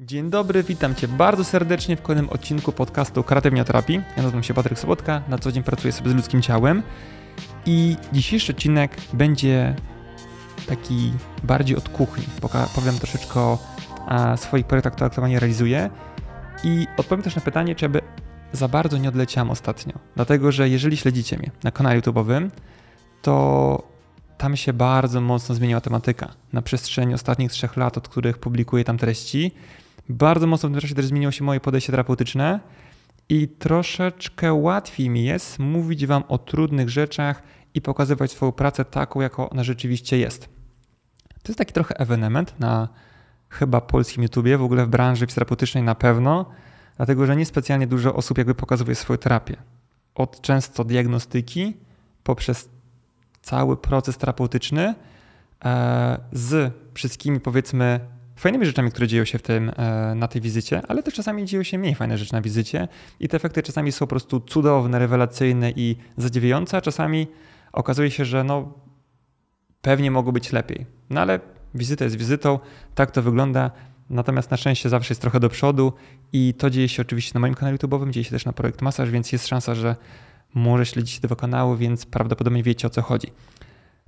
Dzień dobry, witam Cię bardzo serdecznie w kolejnym odcinku podcastu Kratywnia Terapii. Ja nazywam się Patryk Sobotka, na co dzień pracuję sobie z ludzkim ciałem i dzisiejszy odcinek będzie taki bardziej od kuchni. Powiem troszeczkę o swoich projektach, które aktualnie realizuję i odpowiem też na pytanie, czy aby za bardzo nie odleciałem ostatnio. Dlatego, że jeżeli śledzicie mnie na kanale YouTube'owym, to tam się bardzo mocno zmieniła tematyka. Na przestrzeni ostatnich trzech lat, od których publikuję tam treści, bardzo mocno w tym czasie też zmieniło się moje podejście terapeutyczne i troszeczkę łatwiej mi jest mówić Wam o trudnych rzeczach i pokazywać swoją pracę taką, jaką ona rzeczywiście jest. To jest taki trochę ewenement na chyba polskim YouTubie, w ogóle w branży terapeutycznej na pewno, dlatego że niespecjalnie dużo osób jakby pokazuje swoją terapię. Od często diagnostyki poprzez cały proces terapeutyczny e, z wszystkimi powiedzmy fajnymi rzeczami, które dzieją się w tym, e, na tej wizycie, ale też czasami dzieją się mniej fajne rzeczy na wizycie i te efekty czasami są po prostu cudowne, rewelacyjne i zadziwiające, a czasami okazuje się, że no pewnie mogło być lepiej. No ale wizyta jest wizytą, tak to wygląda. Natomiast na szczęście zawsze jest trochę do przodu i to dzieje się oczywiście na moim kanale YouTube'owym, dzieje się też na projekt Masaż, więc jest szansa, że może śledzić te dwa kanały, więc prawdopodobnie wiecie o co chodzi.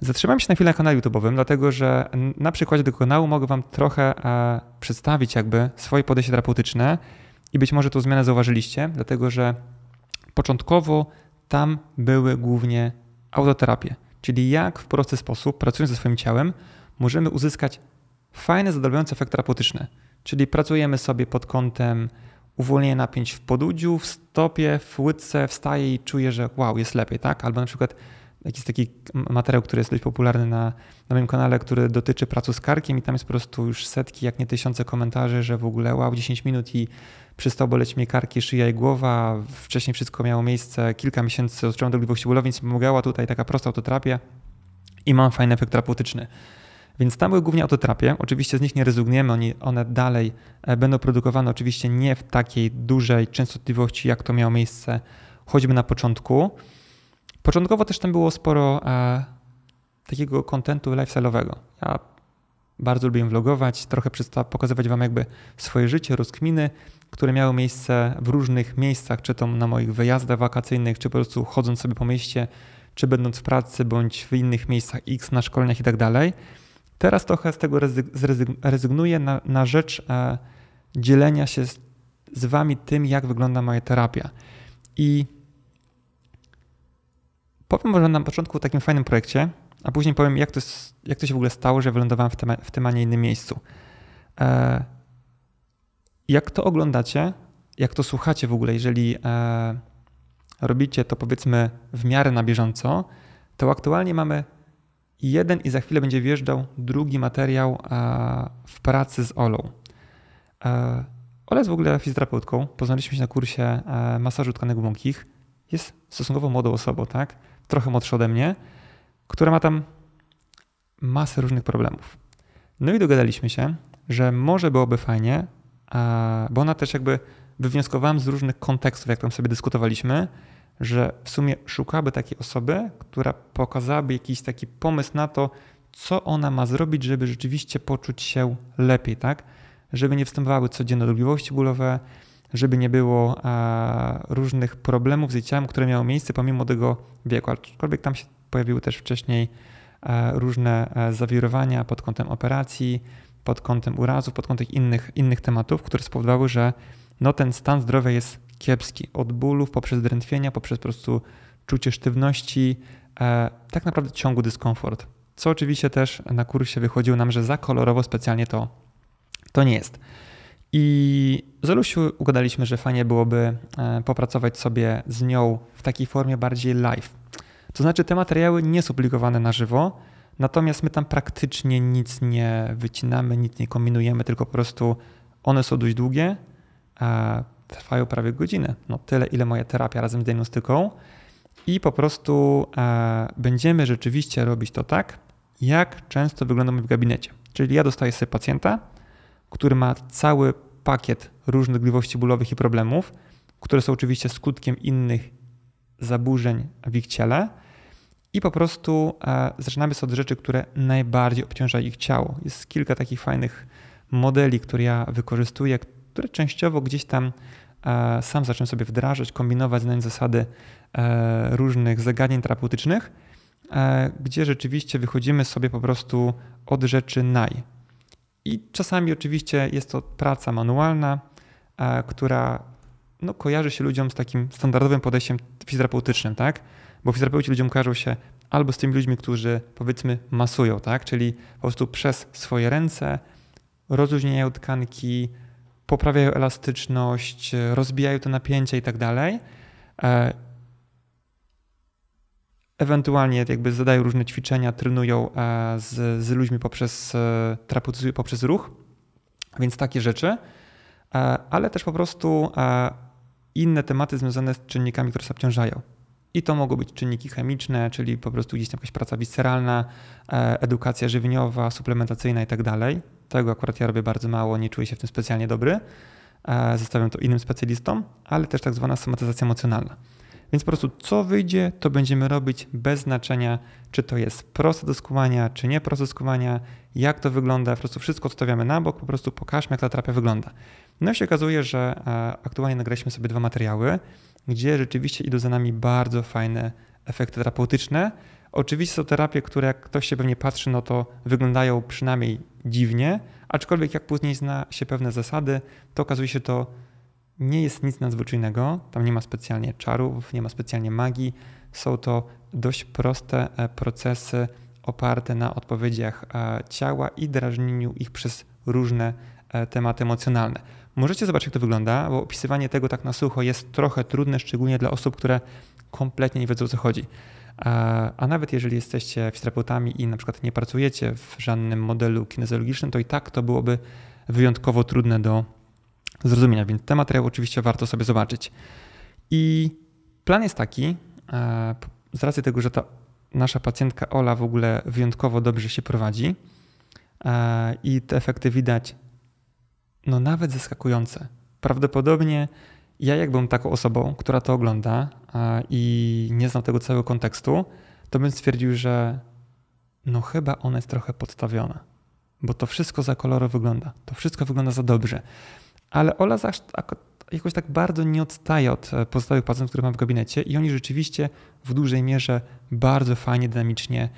Zatrzymam się na chwilę na kanale YouTube'owym, dlatego że na przykładzie tego kanału mogę Wam trochę e, przedstawić jakby swoje podejście terapeutyczne i być może tą zmianę zauważyliście, dlatego że początkowo tam były głównie autoterapie, czyli jak w prosty sposób, pracując ze swoim ciałem, możemy uzyskać fajny, zadowalający efekt terapeutyczny. Czyli pracujemy sobie pod kątem uwolnienia napięć w podudziu, w stopie, w łydce, wstaje i czuję, że wow, jest lepiej, tak? Albo na przykład Jakiś taki materiał, który jest dość popularny na, na moim kanale, który dotyczy pracy z karkiem i tam jest po prostu już setki, jak nie tysiące komentarzy, że w ogóle wow, 10 minut i przestał boleć mnie karki, szyja i głowa. Wcześniej wszystko miało miejsce kilka miesięcy, odczułam dolegliwości bólowe, więc pomagała tutaj taka prosta autotrapia i mam fajny efekt terapeutyczny. Więc tam były głównie autotrapie, Oczywiście z nich nie rezygnujemy, oni, one dalej e, będą produkowane, oczywiście nie w takiej dużej częstotliwości, jak to miało miejsce choćby na początku. Początkowo też tam było sporo e, takiego kontentu lifestyle'owego. Ja bardzo lubię vlogować, trochę pokazywać wam jakby swoje życie, rozkminy, które miały miejsce w różnych miejscach, czy to na moich wyjazdach wakacyjnych, czy po prostu chodząc sobie po mieście, czy będąc w pracy, bądź w innych miejscach X, na szkoleniach i tak dalej. Teraz trochę z tego rezygnuję na, na rzecz e, dzielenia się z, z wami tym, jak wygląda moja terapia. I Powiem może na początku o takim fajnym projekcie, a później powiem, jak to, jak to się w ogóle stało, że wylądowałem w tym, w tym a nie innym miejscu. E, jak to oglądacie, jak to słuchacie w ogóle, jeżeli e, robicie to powiedzmy w miarę na bieżąco, to aktualnie mamy jeden i za chwilę będzie wjeżdżał drugi materiał e, w pracy z Olą. Ola jest w ogóle fizjoterapeutką, poznaliśmy się na kursie masażu tkanek błąkich. Jest stosunkowo młodą osobą, tak? trochę młodszy ode mnie, która ma tam masę różnych problemów. No i dogadaliśmy się, że może byłoby fajnie, bo ona też jakby wywnioskowałem z różnych kontekstów, jak tam sobie dyskutowaliśmy, że w sumie szukałaby takiej osoby, która pokazałaby jakiś taki pomysł na to, co ona ma zrobić, żeby rzeczywiście poczuć się lepiej, tak? Żeby nie występowały codzienne dolegliwości bólowe, żeby nie było e, różnych problemów z ciałem, które miały miejsce pomimo tego wieku. Aczkolwiek tam się pojawiły też wcześniej e, różne e, zawirowania pod kątem operacji, pod kątem urazów, pod kątem innych, innych tematów, które spowodowały, że no, ten stan zdrowia jest kiepski. Od bólów, poprzez drętwienia, poprzez po prostu czucie sztywności, tak naprawdę ciągły dyskomfort. Co oczywiście też na kursie wychodziło nam, że za kolorowo specjalnie to, to nie jest. I z Olusiu ugadaliśmy, że fajnie byłoby e, popracować sobie z nią w takiej formie bardziej live. To znaczy, te materiały nie są publikowane na żywo, natomiast my tam praktycznie nic nie wycinamy, nic nie kombinujemy, tylko po prostu one są dość długie, trwają prawie godzinę. No tyle, ile moja terapia razem z diagnostyką. I po prostu e, będziemy rzeczywiście robić to tak, jak często wyglądamy w gabinecie. Czyli ja dostaję sobie pacjenta, który ma cały pakiet różnych gliwości bólowych i problemów, które są oczywiście skutkiem innych zaburzeń w ich ciele. I po prostu e, zaczynamy sobie od rzeczy, które najbardziej obciążają ich ciało. Jest kilka takich fajnych modeli, które ja wykorzystuję, które częściowo gdzieś tam e, sam zacząłem sobie wdrażać, kombinować, znać zasady e, różnych zagadnień terapeutycznych, gdzie rzeczywiście wychodzimy sobie po prostu od rzeczy naj i czasami oczywiście jest to praca manualna, e, która no, kojarzy się ludziom z takim standardowym podejściem fizjoterapeutycznym, tak? Bo fizjoterapeuci ludziom kojarzą się albo z tymi ludźmi, którzy powiedzmy masują, tak? Czyli po prostu przez swoje ręce rozluźniają tkanki, poprawiają elastyczność, rozbijają te napięcia i tak dalej. E, Ewentualnie jakby zadają różne ćwiczenia, trenują e, z, z ludźmi poprzez, e, poprzez ruch, więc takie rzeczy, e, ale też po prostu inne tematy związane z czynnikami, które się obciążają. I to mogą być czynniki chemiczne, czyli po prostu gdzieś tam jakaś praca wisceralna, edukacja żywieniowa, suplementacyjna i tak dalej. Tego akurat ja robię bardzo mało, nie czuję się w tym specjalnie dobry. Zostawiam to innym specjalistom, ale też tak zwana somatyzacja emocjonalna. Więc po prostu co wyjdzie, to będziemy robić bez znaczenia, czy to jest proste do skumania, czy nie proste do skumania, jak to wygląda. Po prostu wszystko odstawiamy na bok, po prostu pokażmy, jak ta terapia wygląda. No i się okazuje, że e, aktualnie nagraliśmy sobie dwa materiały, gdzie rzeczywiście idą za nami bardzo fajne efekty terapeutyczne. Oczywiście są terapie, które jak ktoś się pewnie patrzy, no to wyglądają przynajmniej dziwnie, aczkolwiek jak później zna się pewne zasady, to okazuje się to nie jest nic nadzwyczajnego, tam nie ma specjalnie czarów, nie ma specjalnie magii. Są to dość proste e, procesy oparte na odpowiedziach e, ciała i drażnieniu ich przez różne e, tematy emocjonalne. Możecie zobaczyć, jak to wygląda, bo opisywanie tego tak na sucho jest trochę trudne, szczególnie dla osób, które kompletnie nie wiedzą o co chodzi. A nawet jeżeli jesteście fizjoterapeutami i na przykład nie pracujecie w żadnym modelu kinezologicznym, to i tak to byłoby wyjątkowo trudne do zrozumienia, więc ten materiał oczywiście warto sobie zobaczyć. I plan jest taki, e, z racji tego, że ta nasza pacjentka Ola w ogóle wyjątkowo dobrze się prowadzi e, i te efekty widać, no nawet zaskakujące. Prawdopodobnie ja, jak taką osobą, która to ogląda e, i nie znam tego całego kontekstu, to bym stwierdził, że no chyba ona jest trochę podstawiona, bo to wszystko za koloro wygląda, to wszystko wygląda za dobrze ale Ola tak jakoś tak bardzo nie odstaje od e, pozostałych pacjentów, które mam w gabinecie i oni rzeczywiście w dużej mierze bardzo fajnie, dynamicznie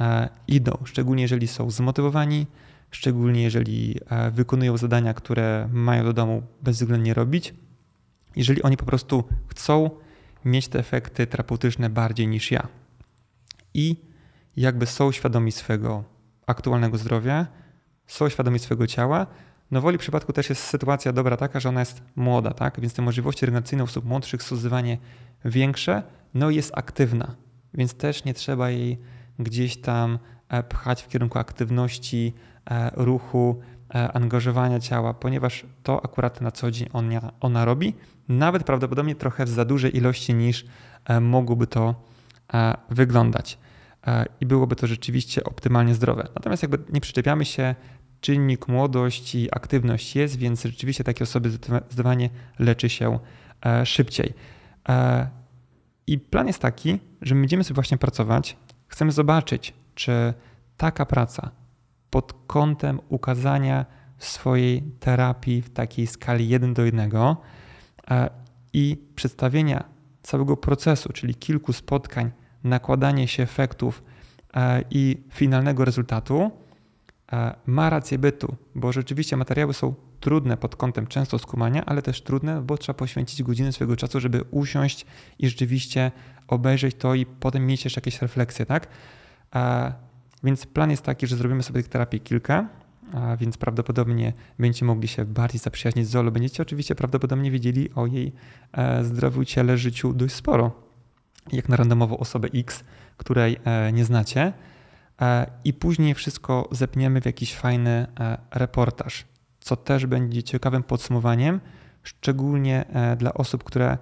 e, idą, szczególnie jeżeli są zmotywowani, szczególnie jeżeli e, wykonują zadania, które mają do domu bezwzględnie robić. Jeżeli oni po prostu chcą mieć te efekty terapeutyczne bardziej niż ja i jakby są świadomi swego aktualnego zdrowia, są świadomi swojego ciała, no woli przypadku też jest sytuacja dobra taka, że ona jest młoda, tak? Więc te możliwości regeneracyjne osób młodszych są zdecydowanie większe, no i jest aktywna, więc też nie trzeba jej gdzieś tam e, pchać w kierunku aktywności, e, ruchu, e, angażowania ciała, ponieważ to akurat na co dzień ona, ona robi, nawet prawdopodobnie trochę w za dużej ilości niż mogłoby to wyglądać i byłoby to rzeczywiście optymalnie zdrowe. Natomiast jakby nie przyczepiamy się czynnik młodość i aktywność jest, więc rzeczywiście takie osoby zdecydowanie leczy się e, szybciej. E, I plan jest taki, że my będziemy sobie właśnie pracować, chcemy zobaczyć, czy taka praca pod kątem ukazania swojej terapii w takiej skali 1 do 1 e, i przedstawienia całego procesu, czyli kilku spotkań, nakładanie się efektów i finalnego rezultatu, E, ma rację bytu, bo rzeczywiście materiały są trudne pod kątem często skumania, ale też trudne, bo trzeba poświęcić godziny swojego czasu, żeby usiąść i rzeczywiście obejrzeć to i potem mieć jeszcze jakieś refleksje, tak? E, więc plan jest taki, że zrobimy sobie tych terapii kilka, więc prawdopodobnie będziecie mogli się bardziej zaprzyjaźnić z Zolo. Będziecie oczywiście prawdopodobnie wiedzieli o jej e, zdrowiu, ciele, życiu dość sporo, jak na randomową osobę X, której nie znacie E, i później wszystko zepniemy w jakiś fajny e, reportaż, co też będzie ciekawym podsumowaniem, szczególnie e, dla osób, które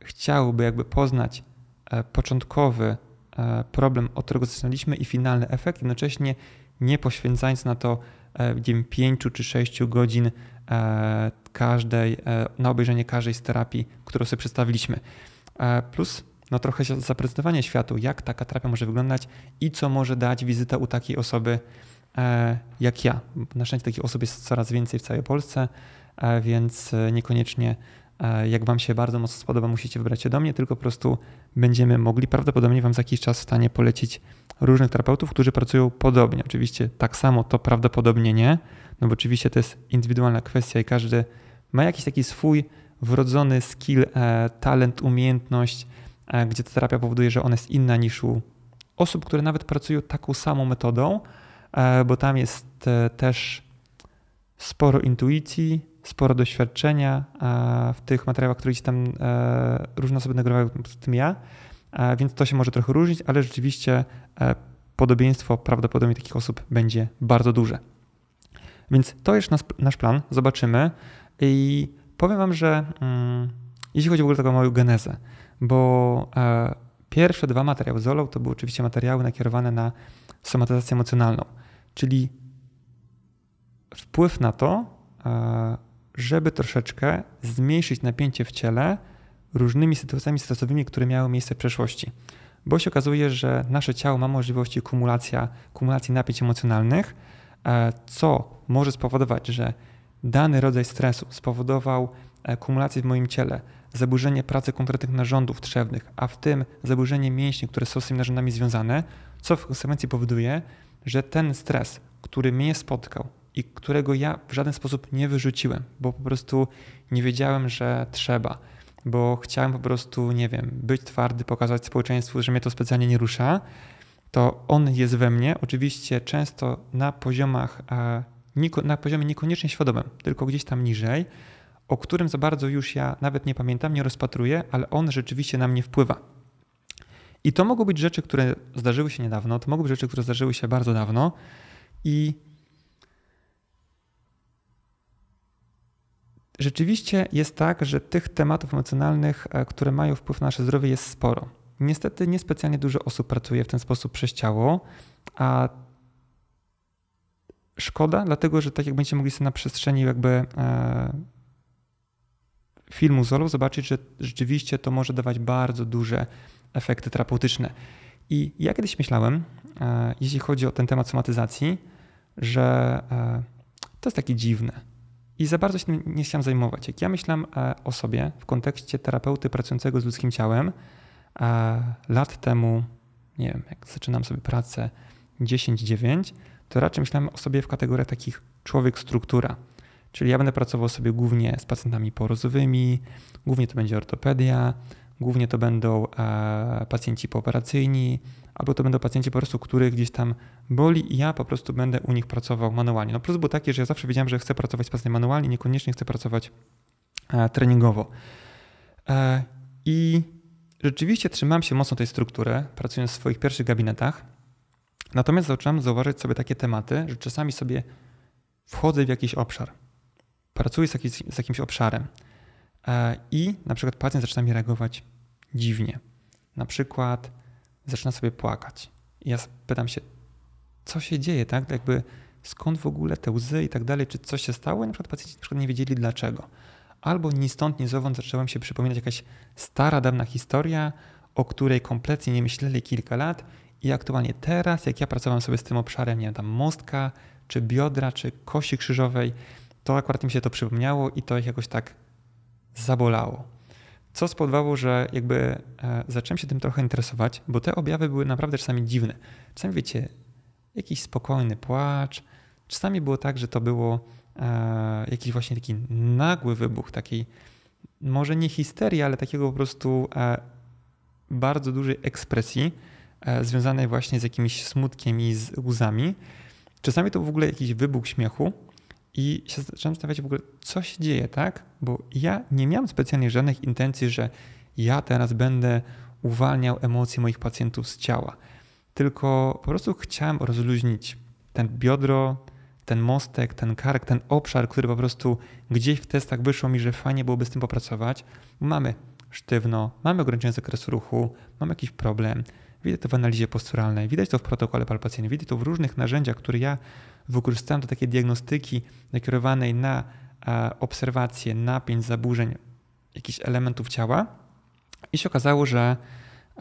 chciałyby jakby poznać początkowy problem, od którego zaczynaliśmy i finalny efekt, jednocześnie nie poświęcając na to nie 5 czy 6 godzin każdej, na obejrzenie każdej z terapii, którą sobie przedstawiliśmy. Plus no trochę zaprezentowanie światu, jak taka terapia może wyglądać i co może dać wizyta u takiej osoby e, jak ja. Na szczęście takich osób jest coraz więcej w całej Polsce, e, więc e, niekoniecznie e, jak Wam się bardzo mocno spodoba, musicie wybrać się do mnie, tylko po prostu będziemy mogli prawdopodobnie Wam za jakiś czas w stanie polecić różnych terapeutów, którzy pracują podobnie. Oczywiście tak samo to prawdopodobnie nie, no bo oczywiście to jest indywidualna kwestia i każdy ma jakiś taki swój wrodzony skill, e, talent, umiejętność, E, gdzie ta terapia powoduje, że ona jest inna niż u osób, które nawet pracują taką samą metodą, e, bo tam jest e, też sporo intuicji, sporo doświadczenia w tych materiałach, które ci tam różne osoby nagrywają, w tym ja, więc to się może trochę różnić, ale rzeczywiście podobieństwo prawdopodobnie takich osób będzie bardzo duże. Więc to jest nasz, nasz plan, zobaczymy i powiem Wam, że mm, jeśli chodzi w ogóle o taką moją genezę, bo e, pierwsze dwa materiały z to były oczywiście materiały nakierowane na somatyzację emocjonalną, czyli wpływ na to, e, żeby troszeczkę zmniejszyć napięcie w ciele różnymi sytuacjami stresowymi, które miały miejsce w przeszłości. Bo się okazuje, że nasze ciało ma możliwości kumulacja, kumulacji napięć emocjonalnych, e, co może spowodować, że dany rodzaj stresu spowodował e, kumulację w moim ciele, zaburzenie pracy konkretnych narządów trzewnych, a w tym zaburzenie mięśni, które są z tymi narządami związane, co w konsekwencji powoduje, że ten stres, który mnie spotkał i którego ja w żaden sposób nie wyrzuciłem, bo po prostu nie wiedziałem, że trzeba, bo chciałem po prostu, nie wiem, być twardy, pokazać społeczeństwu, że mnie to specjalnie nie rusza, to on jest we mnie, oczywiście często na poziomach, e, na poziomie niekoniecznie świadomym, tylko gdzieś tam niżej, o którym za bardzo już ja nawet nie pamiętam, nie rozpatruję, ale on rzeczywiście na mnie wpływa. I to mogą być rzeczy, które zdarzyły się niedawno, to mogą być rzeczy, które zdarzyły się bardzo dawno i rzeczywiście jest tak, że tych tematów emocjonalnych, e, które mają wpływ na nasze zdrowie, jest sporo. Niestety niespecjalnie dużo osób pracuje w ten sposób przez ciało, a szkoda, dlatego że tak jak będziecie mogli sobie na przestrzeni jakby e, filmu Zolu zobaczyć, że rzeczywiście to może dawać bardzo duże efekty terapeutyczne. I ja kiedyś myślałem, e, jeśli chodzi o ten temat somatyzacji, że e, to jest takie dziwne. I za bardzo się tym nie chciałem zajmować. Jak ja myślałem e, o sobie w kontekście terapeuty pracującego z ludzkim ciałem, lat temu, nie wiem, jak zaczynam sobie pracę 10-9, to raczej myślałem o sobie w kategoriach takich człowiek-struktura. Czyli ja będę pracował sobie głównie z pacjentami porozowymi, głównie to będzie ortopedia, głównie to będą e, pacjenci pooperacyjni, albo to będą pacjenci po prostu, których gdzieś tam boli i ja po prostu będę u nich pracował manualnie. No plus był taki, że ja zawsze wiedziałem, że chcę pracować z pacjentem manualnie, niekoniecznie chcę pracować e, treningowo. E, I rzeczywiście trzymam się mocno tej struktury, pracując w swoich pierwszych gabinetach. Natomiast zacząłem zauważyć sobie takie tematy, że czasami sobie wchodzę w jakiś obszar pracuję z, z jakimś obszarem e, i na przykład pacjent zaczyna mi reagować dziwnie. Na przykład zaczyna sobie płakać. I ja pytam się, co się dzieje, tak? Jakby skąd w ogóle te łzy i tak dalej, czy coś się stało? I na przykład pacjenci na przykład nie wiedzieli dlaczego. Albo ni stąd, ni zowąd zaczęła mi się przypominać jakaś stara, dawna historia, o której kompletnie nie myśleli kilka lat i aktualnie teraz, jak ja pracowałem sobie z tym obszarem, nie wiem, tam mostka, czy biodra, czy kości krzyżowej, to akurat mi się to przypomniało i to ich jakoś tak zabolało. Co spowodowało, że jakby e, zacząłem się tym trochę interesować, bo te objawy były naprawdę czasami dziwne. Czasami wiecie, jakiś spokojny płacz, czasami było tak, że to było e, jakiś właśnie taki nagły wybuch takiej, może nie histerii, ale takiego po prostu e, bardzo dużej ekspresji związanej właśnie z jakimś smutkiem i z łzami. Czasami to w ogóle jakiś wybuch śmiechu, i się zacząłem stawiać w ogóle, co się dzieje, tak? Bo ja nie miałem specjalnie żadnych intencji, że ja teraz będę uwalniał emocje moich pacjentów z ciała. Tylko po prostu chciałem rozluźnić ten biodro, ten mostek, ten kark, ten obszar, który po prostu gdzieś w testach wyszło mi, że fajnie byłoby z tym popracować. Mamy sztywno, mamy ograniczenie zakresu ruchu, mamy jakiś problem. Widać to w analizie posturalnej, widać to w protokole palpacyjnym, widać to w różnych narzędziach, które ja wykorzystałem do takiej diagnostyki nakierowanej na e, obserwację napięć, zaburzeń jakichś elementów ciała i się okazało, że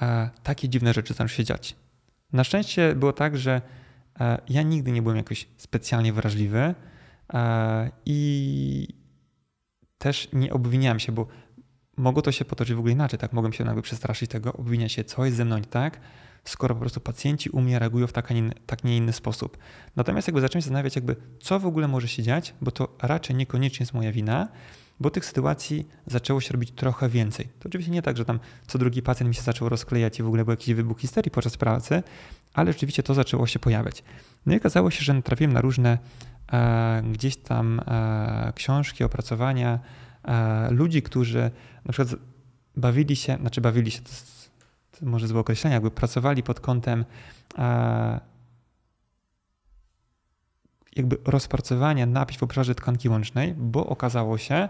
e, takie dziwne rzeczy zaczęły się dziać. Na szczęście było tak, że e, ja nigdy nie byłem jakoś specjalnie wrażliwy i też nie obwiniałem się, bo mogło to się potoczyć w ogóle inaczej, tak? Mogłem się nagle przestraszyć tego, obwiniać się, co jest ze mną nie tak, skoro po prostu pacjenci u mnie reagują w tak, a nie, tak nie inny sposób. Natomiast jakby zacząłem się zastanawiać, jakby co w ogóle może się dziać, bo to raczej niekoniecznie jest moja wina, bo tych sytuacji zaczęło się robić trochę więcej. To oczywiście nie tak, że tam co drugi pacjent mi się zaczął rozklejać i w ogóle był jakiś wybuch histerii podczas pracy, ale rzeczywiście to zaczęło się pojawiać. No i okazało się, że trafiłem na różne e, gdzieś tam e, książki, opracowania e, ludzi, którzy na przykład bawili się, znaczy bawili się, to jest może złe określenie, jakby pracowali pod kątem e, jakby rozpracowania napić w obszarze tkanki łącznej, bo okazało się,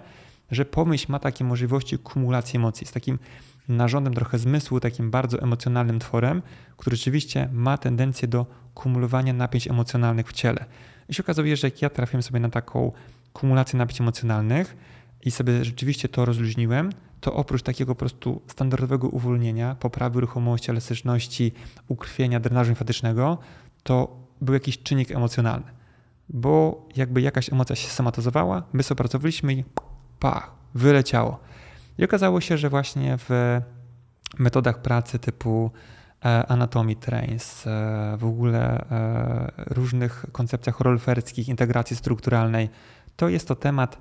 że pomyśl ma takie możliwości kumulacji emocji. Z takim narządem trochę zmysłu, takim bardzo emocjonalnym tworem, który rzeczywiście ma tendencję do kumulowania napięć emocjonalnych w ciele. I się okazuje, że jak ja trafiłem sobie na taką kumulację napięć emocjonalnych i sobie rzeczywiście to rozluźniłem, to oprócz takiego po prostu standardowego uwolnienia, poprawy ruchomości, elastyczności, ukrwienia drenażu limfatycznego, to był jakiś czynnik emocjonalny. Bo jakby jakaś emocja się somatyzowała, my sobie pracowaliśmy i pach, wyleciało. I okazało się, że właśnie w metodach pracy typu e, anatomii trains, e, w ogóle e, różnych koncepcjach rolferskich, integracji strukturalnej, to jest to temat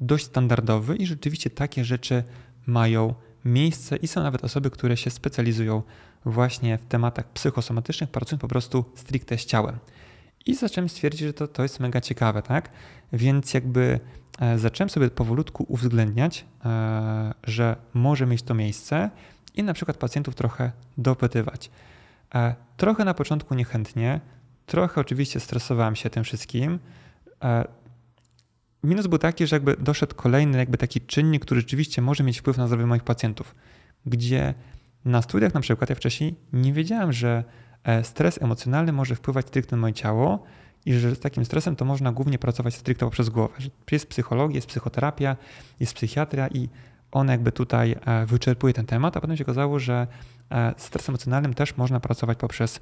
dość standardowy i rzeczywiście takie rzeczy mają miejsce i są nawet osoby, które się specjalizują właśnie w tematach psychosomatycznych, pracując po prostu stricte z ciałem. I zacząłem stwierdzić, że to, to jest mega ciekawe, tak? Więc jakby e, zacząłem sobie powolutku uwzględniać, e, że może mieć to miejsce i na przykład pacjentów trochę dopytywać. E, trochę na początku niechętnie, trochę oczywiście stresowałem się tym wszystkim, minus był taki, że jakby doszedł kolejny jakby taki czynnik, który rzeczywiście może mieć wpływ na zdrowie moich pacjentów, gdzie na studiach na przykład ja wcześniej nie wiedziałem, że e, stres emocjonalny może wpływać stricte na moje ciało i że z takim stresem to można głównie pracować stricte poprzez głowę. jest psychologia, jest psychoterapia, jest psychiatria i on jakby tutaj e, wyczerpuje ten temat, a potem się okazało, że e, stres emocjonalnym też można pracować poprzez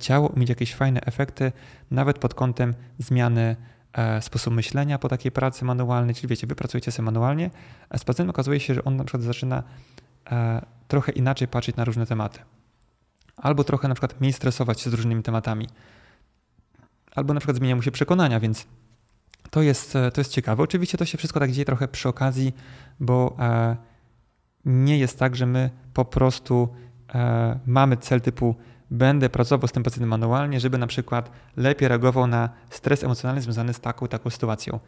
ciało, mieć jakieś fajne efekty, nawet pod kątem zmiany E, sposób myślenia po takiej pracy manualnej, czyli wiecie, wy pracujecie sobie manualnie, a z pacjentem okazuje się, że on na przykład zaczyna e, trochę inaczej patrzeć na różne tematy. Albo trochę na przykład mniej stresować się z różnymi tematami. Albo na przykład zmienia mu się przekonania, więc to jest, e, to jest ciekawe. Oczywiście to się wszystko tak dzieje trochę przy okazji, bo nie jest tak, że my po prostu mamy cel typu będę pracował z tym pacjentem manualnie, żeby na przykład lepiej reagował na stres emocjonalny związany z taką taką sytuacją.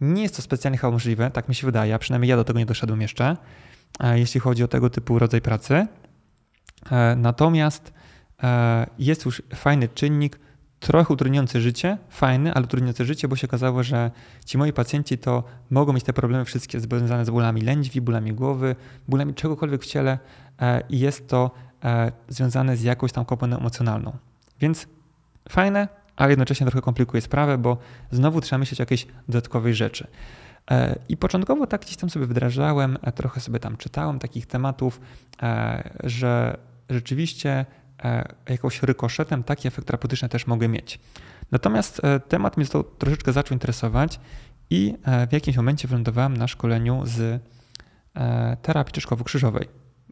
Nie jest to specjalnie chyba możliwe, tak mi się wydaje, a przynajmniej ja do tego nie doszedłem jeszcze, e, jeśli chodzi o tego typu rodzaj pracy. E, natomiast e, jest już fajny czynnik, trochę utrudniający życie, fajny, ale utrudniający życie, bo się okazało, że ci moi pacjenci to mogą mieć te problemy wszystkie związane z bólami lędźwi, bólami głowy, bólami czegokolwiek w ciele i jest to E, związane z jakąś tam komponentą emocjonalną. Więc fajne, ale jednocześnie trochę komplikuje sprawę, bo znowu trzeba myśleć o jakiejś dodatkowej rzeczy. E, I początkowo tak gdzieś tam sobie wdrażałem, e, trochę sobie tam czytałem takich tematów, że rzeczywiście jakąś rykoszetem taki efekt terapeutyczny też mogę mieć. Natomiast temat mnie to troszeczkę zaczął interesować i w jakimś momencie wylądowałem na szkoleniu z terapii czeszkowo-krzyżowej,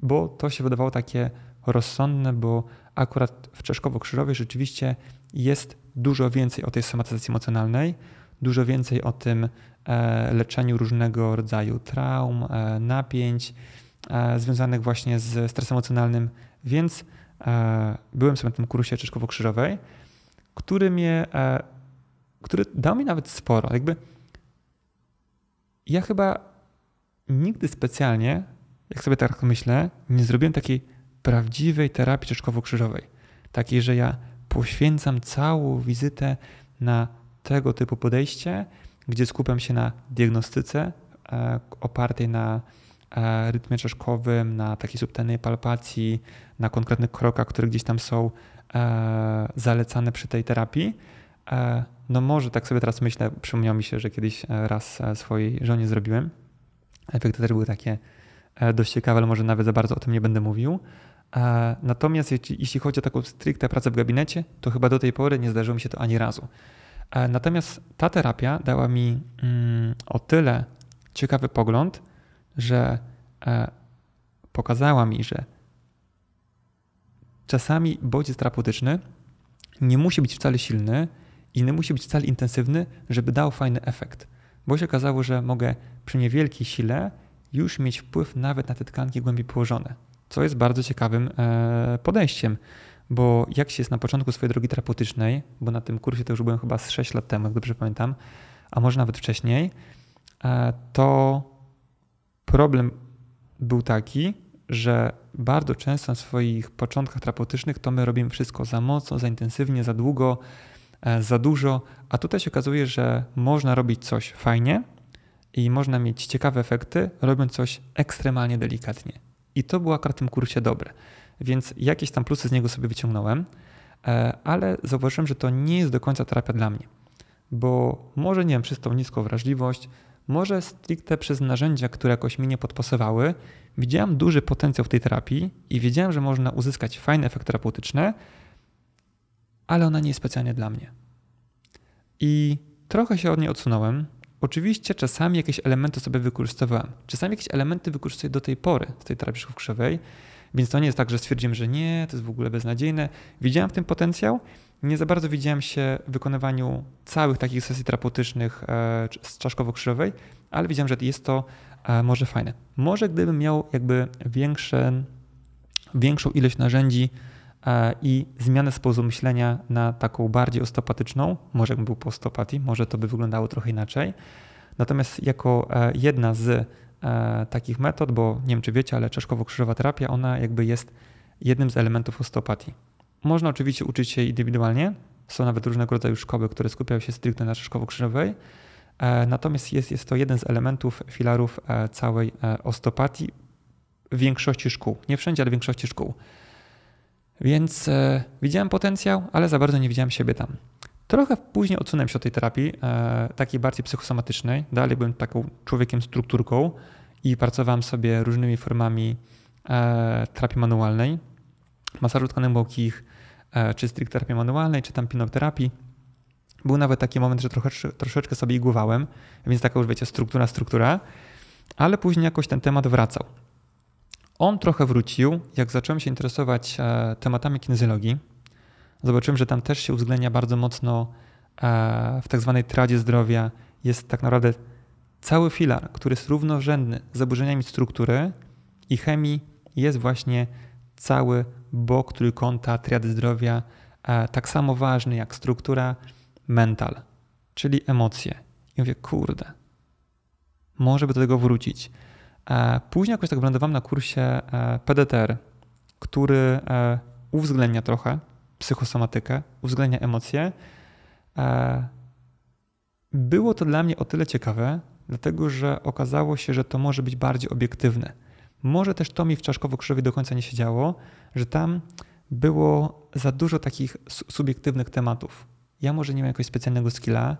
bo to się wydawało takie rozsądne, bo akurat w Czeszkowo-Krzyżowie rzeczywiście jest dużo więcej o tej somatyzacji emocjonalnej, dużo więcej o tym e, leczeniu różnego rodzaju traum, e, napięć e, związanych właśnie z stresem emocjonalnym, więc byłem sobie na tym kursie Czeszkowo-Krzyżowej, który mnie, który dał mi nawet sporo. Jakby ja chyba nigdy specjalnie, jak sobie tak myślę, nie zrobiłem takiej prawdziwej terapii czaszkowo-krzyżowej. Takiej, że ja poświęcam całą wizytę na tego typu podejście, gdzie skupiam się na diagnostyce e, opartej na e, rytmie czaszkowym, na takiej subtelnej palpacji, na konkretnych krokach, które gdzieś tam są e, zalecane przy tej terapii. No może tak sobie teraz myślę, przypomniał mi się, że kiedyś raz swojej żonie zrobiłem. Efekty też były takie dość ciekawe, ale może nawet za bardzo o tym nie będę mówił. E, natomiast jeśli chodzi o taką stricte pracę w gabinecie, to chyba do tej pory nie zdarzyło mi się to ani razu. E, natomiast ta terapia dała mi mm, o tyle ciekawy pogląd, że e, pokazała mi, że czasami bodziec terapeutyczny nie musi być wcale silny i nie musi być wcale intensywny, żeby dał fajny efekt. Bo się okazało, że mogę przy niewielkiej sile już mieć wpływ nawet na te tkanki głębiej położone co jest bardzo ciekawym e, podejściem, bo jak się jest na początku swojej drogi terapeutycznej, bo na tym kursie to już byłem chyba z 6 lat temu, jak dobrze pamiętam, a może nawet wcześniej, e, to problem był taki, że bardzo często na swoich początkach terapeutycznych to my robimy wszystko za mocno, za intensywnie, za długo, e, za dużo, a tutaj się okazuje, że można robić coś fajnie i można mieć ciekawe efekty, robiąc coś ekstremalnie delikatnie. I to było akurat w tym kursie dobre. Więc jakieś tam plusy z niego sobie wyciągnąłem, e, ale zauważyłem, że to nie jest do końca terapia dla mnie. Bo może, nie wiem, przez tą niską wrażliwość, może stricte przez narzędzia, które jakoś mi nie podpasowały, widziałem duży potencjał w tej terapii i wiedziałem, że można uzyskać fajne efekty terapeutyczne, ale ona nie jest specjalnie dla mnie. I trochę się od niej odsunąłem, Oczywiście czasami jakieś elementy sobie wykorzystywałem. Czasami jakieś elementy wykorzystuję do tej pory z tej terapii krzywej, więc to nie jest tak, że stwierdziłem, że nie, to jest w ogóle beznadziejne. Widziałem w tym potencjał, nie za bardzo widziałem się w wykonywaniu całych takich sesji terapeutycznych e, z czaszkowo-krzyżowej, ale widziałem, że jest to e, może fajne. Może gdybym miał jakby większe, większą ilość narzędzi E, i zmianę sposobu myślenia na taką bardziej osteopatyczną, może jakbym był po osteopatii, może to by wyglądało trochę inaczej. Natomiast jako e, jedna z e, takich metod, bo nie wiem czy wiecie, ale czaszkowo-krzyżowa terapia, ona jakby jest jednym z elementów osteopatii. Można oczywiście uczyć się indywidualnie, są nawet różnego rodzaju szkoły, które skupiają się stricte na czaszkowo-krzyżowej, natomiast jest, jest to jeden z elementów, filarów całej osteopatii w większości szkół. Nie wszędzie, ale w większości szkół. Więc e, widziałem potencjał, ale za bardzo nie widziałem siebie tam. Trochę później odsunąłem się od tej terapii, e, takiej bardziej psychosomatycznej. Dalej byłem taką człowiekiem strukturką i pracowałem sobie różnymi formami e, terapii manualnej, masażu tkanek bokich, e, czy strict terapii manualnej, czy tam pinoterapii. Był nawet taki moment, że trochę, troszeczkę sobie igłowałem, więc taka już wiecie, struktura, struktura, ale później jakoś ten temat wracał. On trochę wrócił, jak zacząłem się interesować e, tematami kinezjologii. Zobaczyłem, że tam też się uwzględnia bardzo mocno e, w tak zwanej tradzie zdrowia. Jest tak naprawdę cały filar, który jest równorzędny z zaburzeniami struktury i chemii, jest właśnie cały bok trójkąta triady zdrowia, e, tak samo ważny jak struktura mental, czyli emocje. I mówię, kurde, może by do tego wrócić. E, później jakoś tak wylądowałem na kursie e, PDTR, który e, uwzględnia trochę psychosomatykę, uwzględnia emocje. Było to dla mnie o tyle ciekawe, dlatego że okazało się, że to może być bardziej obiektywne. Może też to mi w czaszkowo krzyżowie do końca nie siedziało, że tam było za dużo takich subiektywnych tematów. Ja może nie miałem jakiegoś specjalnego skilla,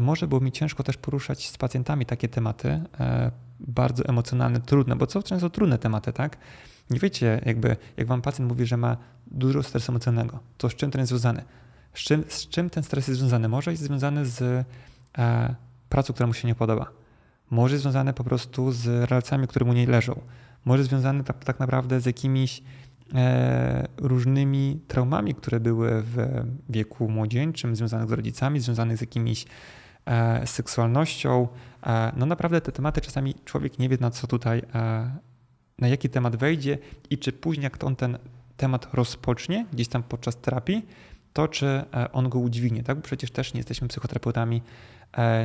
może było mi ciężko też poruszać z pacjentami takie tematy bardzo emocjonalne, trudne, bo co często trudne tematy, tak? Nie wiecie, jakby, jak wam pacjent mówi, że ma dużo stresu emocjonalnego, to z czym ten jest związany? Z czym, z czym ten stres jest związany? Może jest związany z e, pracą, która mu się nie podoba. Może jest związany po prostu z relacjami, które mu nie leżą. Może jest związany tak, tak naprawdę z jakimiś e, różnymi traumami, które były w wieku młodzieńczym, związanych z rodzicami, związanych z jakimiś E, seksualnością. E, no naprawdę te tematy czasami człowiek nie wie na co tutaj, e, na jaki temat wejdzie i czy później jak on ten temat rozpocznie gdzieś tam podczas terapii, to czy on go udźwignie, tak? Bo przecież też nie jesteśmy psychoterapeutami,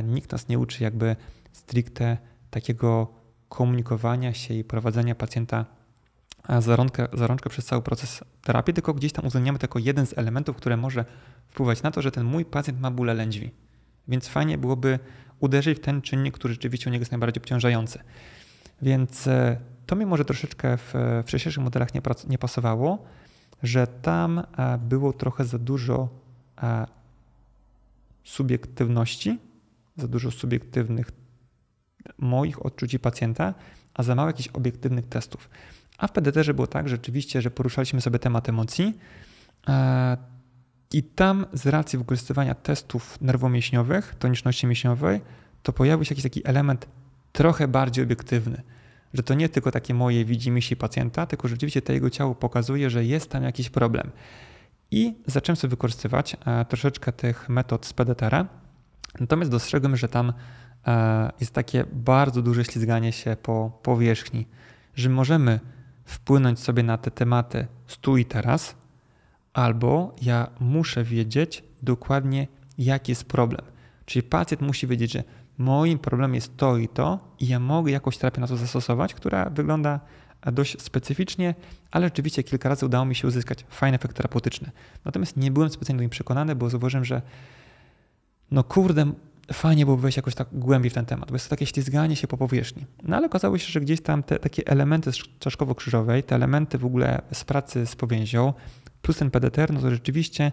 nikt nas nie uczy jakby stricte takiego komunikowania się i prowadzenia pacjenta za rączkę, za rączkę przez cały proces terapii, tylko gdzieś tam uwzględniamy tylko jeden z elementów, które może wpływać na to, że ten mój pacjent ma bóle lędźwi. Więc fajnie byłoby uderzyć w ten czynnik, który rzeczywiście u niego jest najbardziej obciążający. Więc e, to mi może troszeczkę w, wcześniejszych modelach nie, nie pasowało, że tam e, było trochę za dużo e, subiektywności, za dużo subiektywnych moich odczuć pacjenta, a za mało jakichś obiektywnych testów. A w PDT-ze było tak że rzeczywiście, że poruszaliśmy sobie temat emocji, i tam z racji wykorzystywania testów nerwomięśniowych, toniczności mięśniowej, to pojawił się jakiś taki element trochę bardziej obiektywny. Że to nie tylko takie moje widzimy się pacjenta, tylko rzeczywiście to jego ciało pokazuje, że jest tam jakiś problem. I zacząłem sobie wykorzystywać e, troszeczkę tych metod z PDTR-a. Natomiast dostrzegłem, że tam e, jest takie bardzo duże ślizganie się po powierzchni, że możemy wpłynąć sobie na te tematy stój teraz, albo ja muszę wiedzieć dokładnie, jaki jest problem. Czyli pacjent musi wiedzieć, że moim problemem jest to i to, i ja mogę jakąś terapię na to zastosować, która wygląda e, dość specyficznie, ale rzeczywiście kilka razy udało mi się uzyskać fajny efekt terapeutyczny. Natomiast nie byłem specjalnie do nim przekonany, bo zauważyłem, że no kurde, fajnie byłoby wejść jakoś tak głębiej w ten temat, bo jest to takie ślizganie się po powierzchni. No ale okazało się, że gdzieś tam te takie elementy z czaszkowo-krzyżowej, te elementy w ogóle z pracy z powięzią, plus ten PDTR, no to rzeczywiście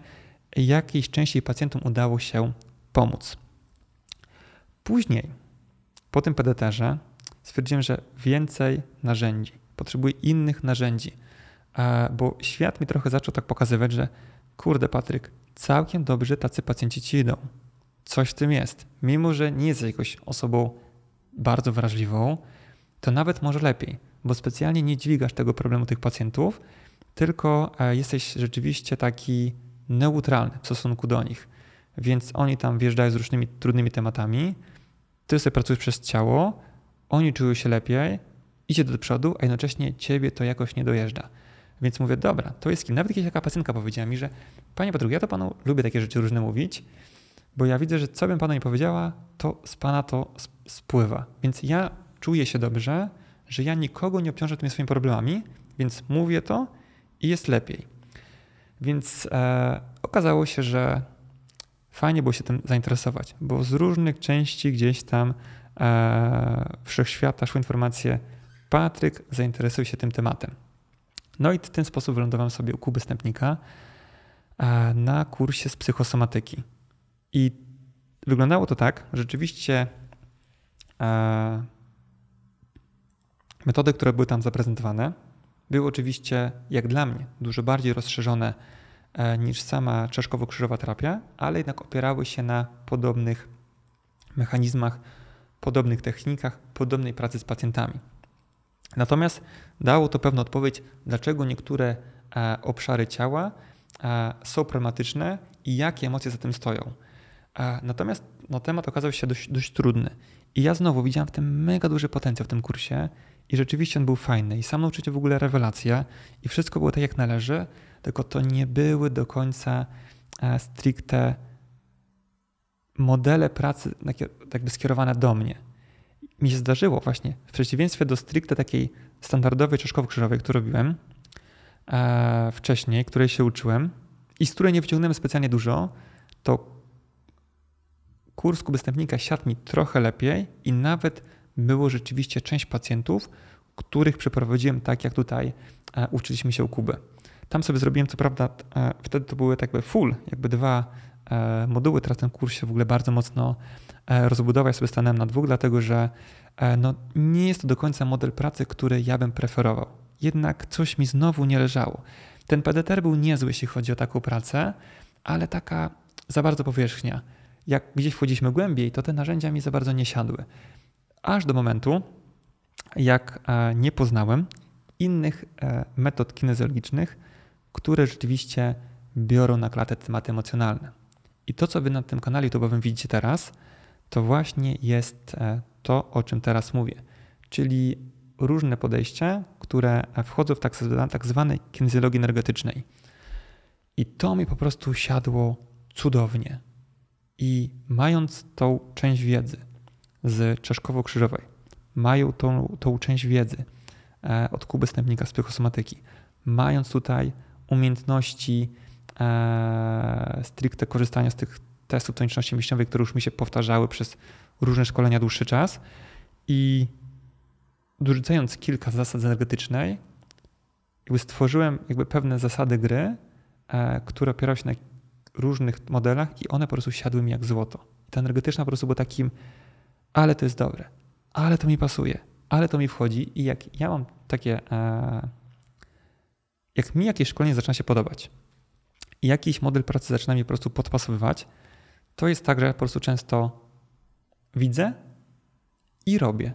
jakiejś części pacjentom udało się pomóc. Później, po tym PDTR-ze, stwierdziłem, że więcej narzędzi, potrzebuję innych narzędzi, e, bo świat mi trochę zaczął tak pokazywać, że kurde, Patryk, całkiem dobrze tacy pacjenci ci idą. Coś w tym jest. Mimo, że nie jesteś jakąś osobą bardzo wrażliwą, to nawet może lepiej, bo specjalnie nie dźwigasz tego problemu tych pacjentów, tylko e, jesteś rzeczywiście taki neutralny w stosunku do nich. Więc oni tam wjeżdżają z różnymi trudnymi tematami, ty sobie pracujesz przez ciało, oni czują się lepiej, idzie do przodu, a jednocześnie ciebie to jakoś nie dojeżdża. Więc mówię, dobra, to jest skill. Nawet jakaś taka pacjentka powiedziała mi, że panie Patryk, ja to panu lubię takie rzeczy różne mówić, bo ja widzę, że co bym panu nie powiedziała, to z pana to spływa. Więc ja czuję się dobrze, że ja nikogo nie obciążę tymi swoimi problemami, więc mówię to i jest lepiej. Więc e, okazało się, że fajnie było się tym zainteresować, bo z różnych części gdzieś tam e, wszechświata szły informacje, Patryk zainteresuj się tym tematem. No i w ten sposób wylądowałem sobie u Kuby Stępnika e, na kursie z psychosomatyki. I wyglądało to tak, rzeczywiście e, metody, które były tam zaprezentowane, były oczywiście, jak dla mnie, dużo bardziej rozszerzone niż sama czaszkowo-krzyżowa terapia, ale jednak opierały się na podobnych mechanizmach, podobnych technikach, podobnej pracy z pacjentami. Natomiast dało to pewną odpowiedź, dlaczego niektóre e, obszary ciała e, są problematyczne i jakie emocje za tym stoją. E, natomiast no, temat okazał się dość, dość trudny. I ja znowu widziałem w tym mega duży potencjał w tym kursie i rzeczywiście on był fajny. I sam nauczyciel w ogóle rewelacja. I wszystko było tak, jak należy, tylko to nie były do końca e, stricte modele pracy tak jakby skierowane do mnie. Mi się zdarzyło właśnie, w przeciwieństwie do stricte takiej standardowej czaszkowo-krzyżowej, którą robiłem e, wcześniej, której się uczyłem i z której nie wyciągnąłem specjalnie dużo, to kurs kubystępnika siadł mi trochę lepiej i nawet było rzeczywiście część pacjentów, których przeprowadziłem tak, jak tutaj e, uczyliśmy się u Kuby. Tam sobie zrobiłem, co prawda, e, wtedy to były takby tak full, jakby dwa e, moduły. Teraz ten kurs się w ogóle bardzo mocno rozbudował. Ja sobie stanęłem na dwóch, dlatego że no, nie jest to do końca model pracy, który ja bym preferował. Jednak coś mi znowu nie leżało. Ten PDTR był niezły, jeśli chodzi o taką pracę, ale taka za bardzo powierzchnia. Jak gdzieś wchodziliśmy głębiej, to te narzędzia mi za bardzo nie siadły aż do momentu, jak e, nie poznałem innych e, metod kinezjologicznych, które rzeczywiście biorą na klatę tematy emocjonalne. I to, co wy na tym kanale YouTube'owym widzicie teraz, to właśnie jest e, to, o czym teraz mówię, czyli różne podejścia, które wchodzą w tak, tak zwanej kinezjologii energetycznej. I to mi po prostu siadło cudownie. I mając tą część wiedzy, z Czaszkowo-Krzyżowej. Mają tą, tą część wiedzy e, od Kuby Stępnika z psychosomatyki. Mając tutaj umiejętności e, stricte korzystania z tych testów toniczności mięśniowej, które już mi się powtarzały przez różne szkolenia dłuższy czas i dorzucając kilka zasad energetycznej, jakby stworzyłem jakby pewne zasady gry, e, które opierały się na różnych modelach i one po prostu siadły mi jak złoto. Ta energetyczna po prostu była takim ale to jest dobre, ale to mi pasuje, ale to mi wchodzi i jak ja mam takie, e, jak mi jakieś szkolenie zaczyna się podobać i jakiś model pracy zaczyna mi po prostu podpasowywać, to jest tak, że ja po prostu często widzę i robię.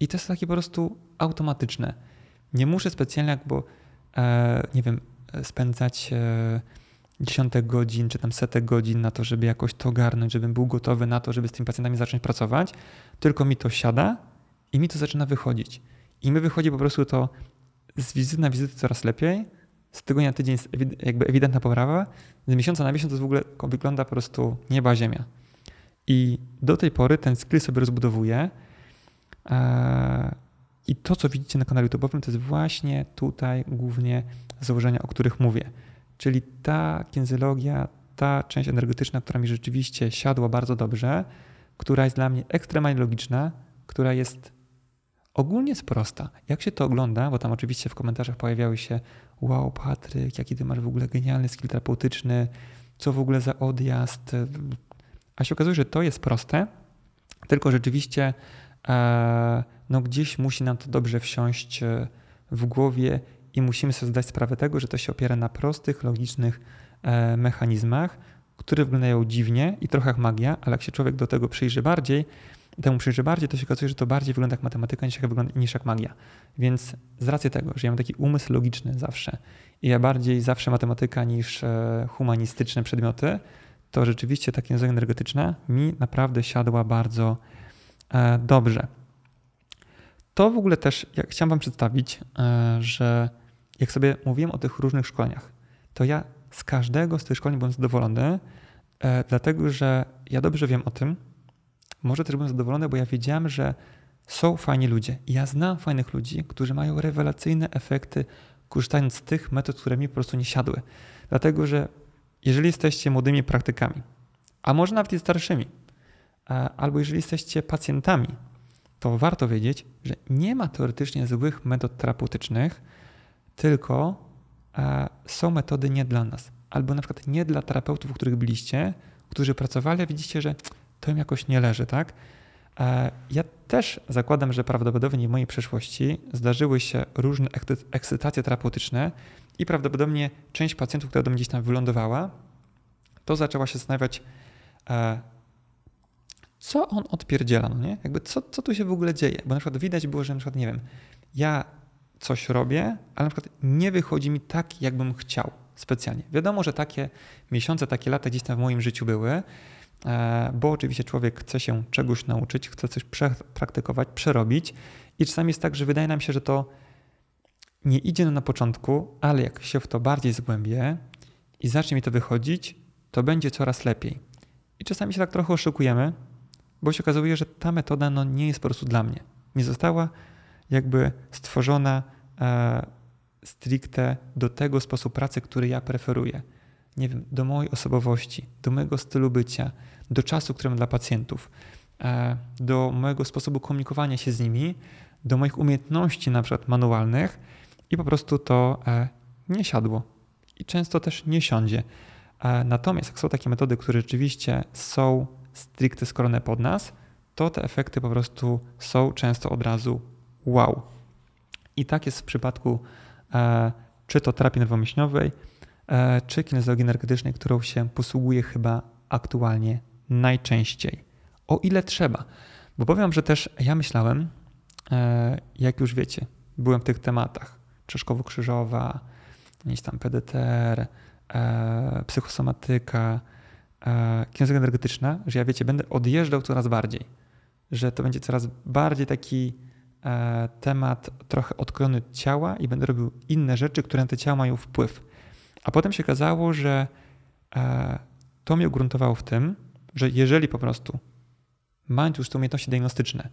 I to jest takie po prostu automatyczne. Nie muszę specjalnie, bo e, nie wiem, e, spędzać dziesiątek godzin, czy tam setek godzin na to, żeby jakoś to garnąć, żebym był gotowy na to, żeby z tymi pacjentami zacząć pracować, tylko mi to siada i mi to zaczyna wychodzić. I mi wychodzi po prostu to z wizyty na wizytę coraz lepiej, z tygodnia na tydzień jest jakby ewidentna poprawa, z miesiąca na miesiąc to w ogóle wygląda po prostu nieba ziemia. I do tej pory ten skill sobie rozbudowuje eee, I to, co widzicie na kanale YouTube'owym, to jest właśnie tutaj głównie założenia, o których mówię. Czyli ta kinezjologia, ta część energetyczna, która mi rzeczywiście siadła bardzo dobrze, która jest dla mnie ekstremalnie logiczna, która jest ogólnie sprosta. Jak się to ogląda, bo tam oczywiście w komentarzach pojawiały się wow Patryk, jaki ty masz w ogóle genialny skill terapeutyczny, co w ogóle za odjazd. A się okazuje, że to jest proste, tylko rzeczywiście e, no gdzieś musi nam to dobrze wsiąść e, w głowie i musimy sobie zdać sprawę tego, że to się opiera na prostych, logicznych e, mechanizmach, które wyglądają dziwnie i trochę jak magia, ale jak się człowiek do tego przyjrzy bardziej, temu przyjrzy bardziej, to się okazuje, że to bardziej wygląda jak matematyka niż jak, wygląda, niż jak magia. Więc z racji tego, że ja mam taki umysł logiczny zawsze i ja bardziej zawsze matematyka niż e, humanistyczne przedmioty, to rzeczywiście takie język energetyczne mi naprawdę siadła bardzo e, dobrze. To w ogóle też ja chciałem Wam przedstawić, że jak sobie mówiłem o tych różnych szkoleniach, to ja z każdego z tych szkoleń byłem zadowolony, e, dlatego że ja dobrze wiem o tym. Może też byłem zadowolony, bo ja wiedziałem, że są fajni ludzie. Ja znam fajnych ludzi, którzy mają rewelacyjne efekty, korzystając z tych metod, które mi po prostu nie siadły. Dlatego, że jeżeli jesteście młodymi praktykami, a może nawet i starszymi, e, albo jeżeli jesteście pacjentami, to warto wiedzieć, że nie ma teoretycznie złych metod terapeutycznych, tylko e, są metody nie dla nas. Albo na przykład nie dla terapeutów, u których byliście, którzy pracowali, a widzicie, że to im jakoś nie leży, tak? E, ja też zakładam, że prawdopodobnie w mojej przeszłości zdarzyły się różne ekscytacje terapeutyczne i prawdopodobnie część pacjentów, która do mnie gdzieś tam wylądowała, to zaczęła się zastanawiać, e, co on odpierdziela, no nie? Jakby co, co tu się w ogóle dzieje? Bo na przykład widać było, że na przykład, nie wiem, ja coś robię, ale na przykład nie wychodzi mi tak, jakbym chciał specjalnie. Wiadomo, że takie miesiące, takie lata gdzieś tam w moim życiu były, e, bo oczywiście człowiek chce się czegoś nauczyć, chce coś praktykować, przerobić i czasami jest tak, że wydaje nam się, że to nie idzie na początku, ale jak się w to bardziej zgłębię i zacznie mi to wychodzić, to będzie coraz lepiej. I czasami się tak trochę oszukujemy, bo się okazuje, że ta metoda no, nie jest po prostu dla mnie. Nie została jakby stworzona e, stricte do tego sposobu pracy, który ja preferuję. Nie wiem, do mojej osobowości, do mojego stylu bycia, do czasu, który mam dla pacjentów, e, do mojego sposobu komunikowania się z nimi, do moich umiejętności na przykład manualnych i po prostu to e, nie siadło. I często też nie siądzie. E, natomiast jak są takie metody, które rzeczywiście są stricte skorone pod nas, to te efekty po prostu są często od razu wow. I tak jest w przypadku e, czy to terapii nowomyślniowej, e, czy kinezologii energetycznej, którą się posługuje chyba aktualnie najczęściej. O ile trzeba. Bo powiem, że też ja myślałem, e, jak już wiecie, byłem w tych tematach czeszkowo-krzyżowa, gdzieś tam PDTR, e, psychosomatyka, e, kinezologia energetyczna, że ja wiecie, będę odjeżdżał coraz bardziej, że to będzie coraz bardziej taki E, temat trochę odklony ciała i będę robił inne rzeczy, które na te ciała mają wpływ. A potem się okazało, że e, to mnie ugruntowało w tym, że jeżeli po prostu mając już te umiejętności diagnostyczne,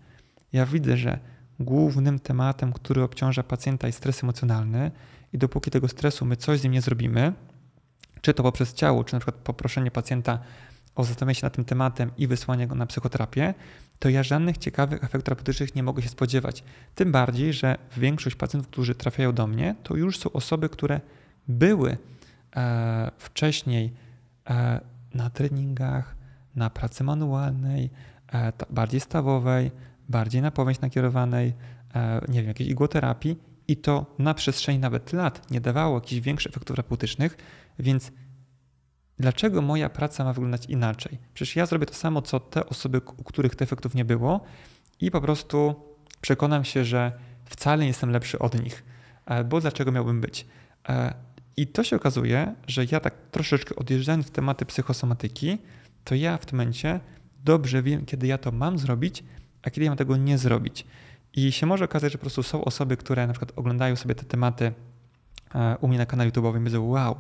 ja widzę, że głównym tematem, który obciąża pacjenta jest stres emocjonalny i dopóki tego stresu my coś z nim nie zrobimy, czy to poprzez ciało, czy na przykład poproszenie pacjenta o zastanowienie się nad tym tematem i wysłanie go na psychoterapię, to ja żadnych ciekawych efektów terapeutycznych nie mogę się spodziewać. Tym bardziej, że większość pacjentów, którzy trafiają do mnie, to już są osoby, które były e, wcześniej e, na treningach, na pracy manualnej, e, ta, bardziej stawowej, bardziej na powieść nakierowanej, e, nie wiem, jakiejś igłoterapii i to na przestrzeni nawet lat nie dawało jakichś większych efektów terapeutycznych, więc Dlaczego moja praca ma wyglądać inaczej? Przecież ja zrobię to samo, co te osoby, u których tych efektów nie było i po prostu przekonam się, że wcale nie jestem lepszy od nich, e, bo dlaczego miałbym być? E, I to się okazuje, że ja tak troszeczkę odjeżdżając w tematy psychosomatyki, to ja w tym momencie dobrze wiem, kiedy ja to mam zrobić, a kiedy ja mam tego nie zrobić. I się może okazać, że po prostu są osoby, które na przykład oglądają sobie te tematy e, u mnie na kanale YouTube'owym i mówią, wow,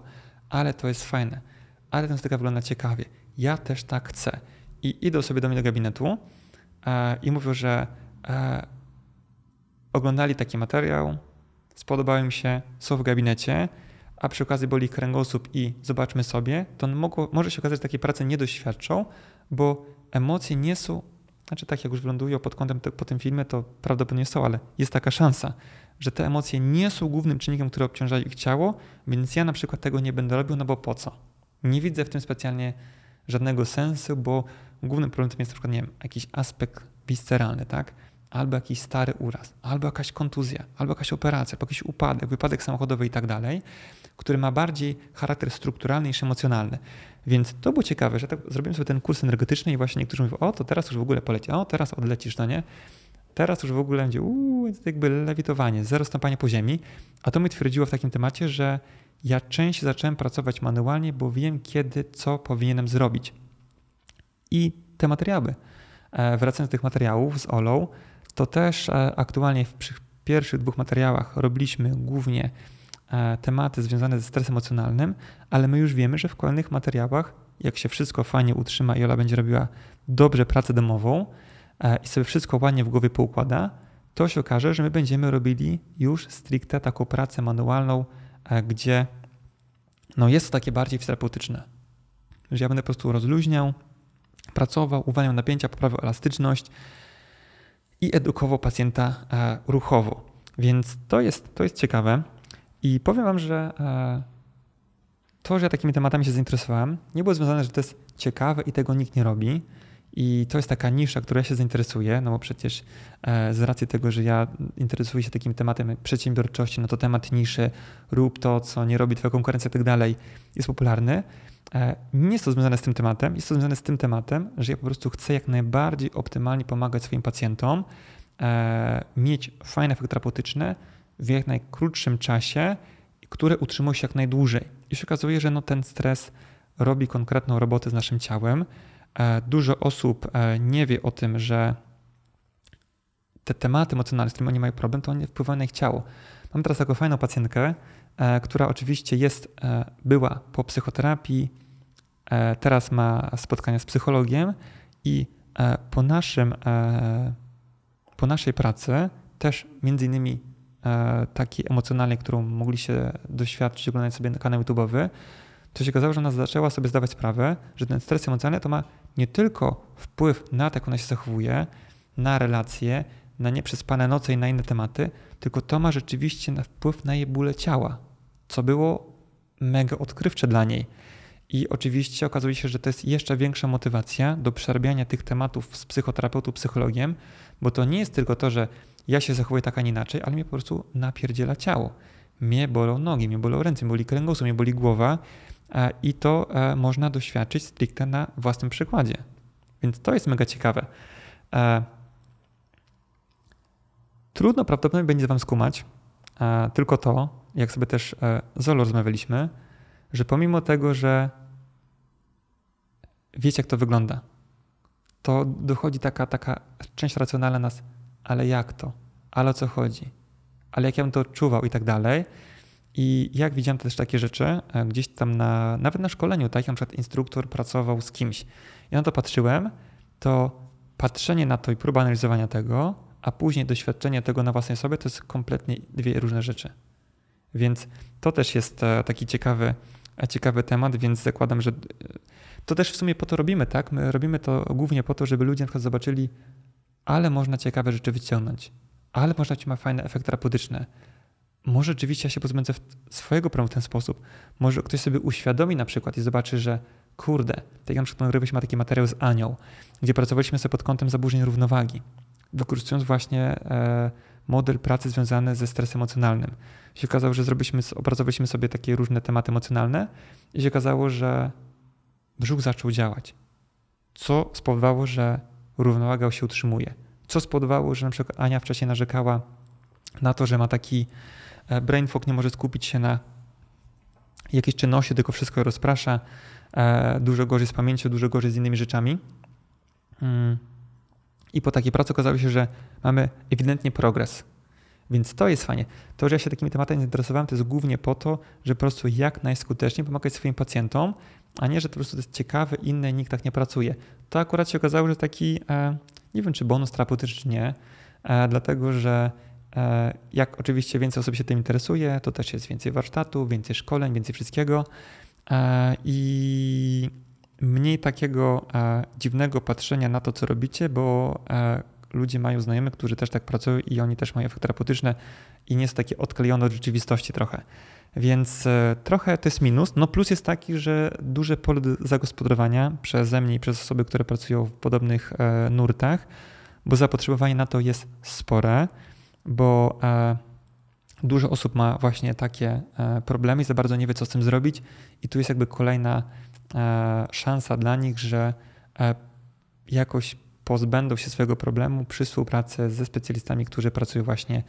ale to jest fajne ale ten styka wygląda ciekawie. Ja też tak chcę. I idą sobie do mnie do gabinetu e, i mówią, że e, oglądali taki materiał, spodobał im się, są w gabinecie, a przy okazji boli kręgosłup i zobaczmy sobie, to mogło, może się okazać, że takiej pracy nie doświadczą, bo emocje nie są, znaczy tak jak już wylądują pod kątem te, po tym filmie, to prawdopodobnie są, ale jest taka szansa, że te emocje nie są głównym czynnikiem, który obciąża ich ciało, więc ja na przykład tego nie będę robił, no bo po co? Nie widzę w tym specjalnie żadnego sensu, bo głównym problemem jest na przykład, nie wiem, jakiś aspekt visceralny, tak? Albo jakiś stary uraz, albo jakaś kontuzja, albo jakaś operacja, albo jakiś upadek, wypadek samochodowy i tak dalej, który ma bardziej charakter strukturalny niż emocjonalny. Więc to było ciekawe, że tak zrobiłem sobie ten kurs energetyczny i właśnie niektórzy mówią, o to teraz już w ogóle poleci, o teraz odlecisz, no nie? Teraz już w ogóle będzie uuu, jakby lewitowanie, zero stąpanie po ziemi. A to mi twierdziło w takim temacie, że ja częściej zacząłem pracować manualnie, bo wiem kiedy, co powinienem zrobić. I te materiały, e, wracając do tych materiałów z Olą, to też e, aktualnie w pierwszych dwóch materiałach robiliśmy głównie e, tematy związane ze stresem emocjonalnym, ale my już wiemy, że w kolejnych materiałach, jak się wszystko fajnie utrzyma i Ola będzie robiła dobrze pracę domową i sobie wszystko ładnie w głowie poukłada, to się okaże, że my będziemy robili już stricte taką pracę manualną, E, gdzie no jest to takie bardziej terapeutyczne. Że ja będę po prostu rozluźniał, pracował, uwalniał napięcia, poprawiał elastyczność i edukował pacjenta e, ruchowo. Więc to jest, to jest ciekawe i powiem Wam, że e, to, że ja takimi tematami się zainteresowałem, nie było związane, że to jest ciekawe i tego nikt nie robi, i to jest taka nisza, która ja się zainteresuje, no bo przecież e, z racji tego, że ja interesuję się takim tematem przedsiębiorczości, no to temat niszy, rób to, co nie robi twoja konkurencja i tak dalej, jest popularny. E, nie jest to związane z tym tematem, jest to związane z tym tematem, że ja po prostu chcę jak najbardziej optymalnie pomagać swoim pacjentom, e, mieć fajne efekty terapeutyczne w jak najkrótszym czasie, które utrzymują się jak najdłużej. I się okazuje, że no ten stres robi konkretną robotę z naszym ciałem E, dużo osób e, nie wie o tym, że te tematy emocjonalne, z którymi oni mają problem, to one wpływają na ich ciało. Mam teraz taką fajną pacjentkę, e, która oczywiście jest, była po psychoterapii, teraz ma spotkania z psychologiem i po, naszym, po naszej pracy też między innymi takiej emocjonalnej, którą mogli się doświadczyć oglądając sobie kanał YouTube'owy, to się okazało, że ona zaczęła sobie zdawać sprawę, że ten stres emocjonalny to ma nie tylko wpływ na to, jak ona się zachowuje, na relacje, na nieprzespane noce i na inne tematy, tylko to ma rzeczywiście na wpływ na jej bóle ciała, co było mega odkrywcze dla niej. I oczywiście okazuje się, że to jest jeszcze większa motywacja do przerabiania tych tematów z psychoterapeutą, psychologiem, bo to nie jest tylko to, że ja się zachowuję tak, a nie inaczej, ale mnie po prostu napierdziela ciało. Mnie bolą nogi, mnie bolą ręce, mnie boli kręgosłup, mnie boli głowa E, i to e, można doświadczyć stricte na własnym przykładzie. Więc to jest mega ciekawe. E, trudno prawdopodobnie będzie Wam skumać tylko to, jak sobie też z Olu rozmawialiśmy, że pomimo tego, że wiecie, jak to wygląda, to dochodzi taka, taka część racjonalna nas, ale jak to? Ale o co chodzi? Ale jak ja bym to odczuwał i tak dalej. I jak widziałem też takie rzeczy, e, gdzieś tam na, nawet na szkoleniu, tak, na przykład instruktor pracował z kimś. Ja na to patrzyłem, to patrzenie na to i próba analizowania tego, a później doświadczenie tego na własnej sobie, to jest kompletnie dwie różne rzeczy. Więc to też jest e, taki ciekawy, e, ciekawy temat, więc zakładam, że to też w sumie po to robimy, tak? My robimy to głównie po to, żeby ludzie na przykład zobaczyli, ale można ciekawe rzeczy wyciągnąć, ale można mieć ma fajne efekty terapeutyczne, może rzeczywiście ja się pozbędę swojego problemu w ten sposób. Może ktoś sobie uświadomi na przykład i zobaczy, że kurde, tak jak na przykład nagrywaliśmy taki materiał z Anią, gdzie pracowaliśmy sobie pod kątem zaburzeń równowagi, wykorzystując właśnie e, model pracy związany ze stresem emocjonalnym. I się okazało, że zrobiliśmy, opracowaliśmy sobie takie różne tematy emocjonalne i się okazało, że brzuch zaczął działać, co spowodowało, że równowaga się utrzymuje. Co spowodowało, że na przykład Ania wcześniej narzekała na to, że ma taki E, brain fog nie może skupić się na jakiejś czynności, tylko wszystko rozprasza, e, dużo gorzej z pamięcią, dużo gorzej z innymi rzeczami. Mm. I po takiej pracy okazało się, że mamy ewidentnie progres. Więc to jest fajnie. To, że ja się takimi tematami zainteresowałem, to jest głównie po to, że po prostu jak najskuteczniej pomagać swoim pacjentom, a nie, że to po prostu to jest ciekawe, inne, nikt tak nie pracuje. To akurat się okazało, że taki, e, nie wiem czy bonus terapeutyczny, czy nie, dlatego że E, jak oczywiście więcej osób się tym interesuje, to też jest więcej warsztatów, więcej szkoleń, więcej wszystkiego e, i mniej takiego e, dziwnego patrzenia na to, co robicie, bo ludzie mają znajomych, którzy też tak pracują i oni też mają efekt terapeutyczny i nie jest takie odklejone od rzeczywistości trochę. Więc trochę to jest minus. No plus jest taki, że duże pole do zagospodarowania przeze mnie i przez osoby, które pracują w podobnych nurtach, bo zapotrzebowanie na to jest spore bo e, dużo osób ma właśnie takie e, problemy i za bardzo nie wie, co z tym zrobić, i tu jest jakby kolejna e, szansa dla nich, że jakoś pozbędą się swojego problemu przy współpracy ze specjalistami, którzy pracują właśnie